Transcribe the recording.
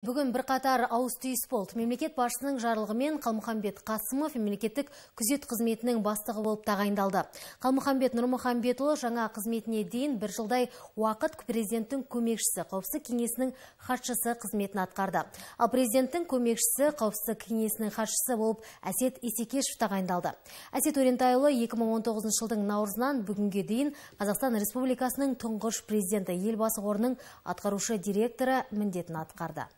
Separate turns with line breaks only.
Бүгін бірқатар ауыз түйіс болды. Мемлекет басшысының жарлығымен Қалмұхамбет Қасымов мемлекеттік күзет қызметінің бастығы болып тағайындалды. Қалмұхамбет Нұрмұхамбетұлы жаңа қызметіне дейін бір жылдай уақыт президенттің көмекшісі қауіпсіздік кеңесінің хатшысы қызметін атқарды. Ал президенттің көмекшісі қауіпсіздік кеңесінің хатшысы болып Әсет Исекешев тағайындалды. Әсет Өрентайұлы 2019 жылдың наурызынан бүгінге дейін Қазақстан Республикасының тұңғыш президенті елбасы қорының атқарушы директоры міндетін атқарды.